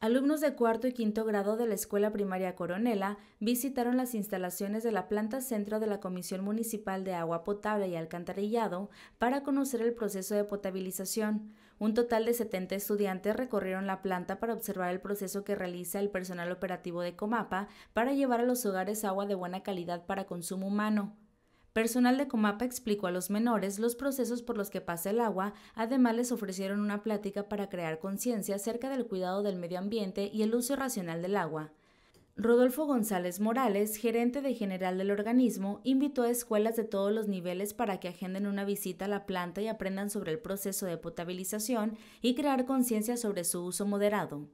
Alumnos de cuarto y quinto grado de la Escuela Primaria Coronela visitaron las instalaciones de la planta centro de la Comisión Municipal de Agua Potable y Alcantarillado para conocer el proceso de potabilización. Un total de 70 estudiantes recorrieron la planta para observar el proceso que realiza el personal operativo de Comapa para llevar a los hogares agua de buena calidad para consumo humano. Personal de Comapa explicó a los menores los procesos por los que pasa el agua, además les ofrecieron una plática para crear conciencia acerca del cuidado del medio ambiente y el uso racional del agua. Rodolfo González Morales, gerente de general del organismo, invitó a escuelas de todos los niveles para que agenden una visita a la planta y aprendan sobre el proceso de potabilización y crear conciencia sobre su uso moderado.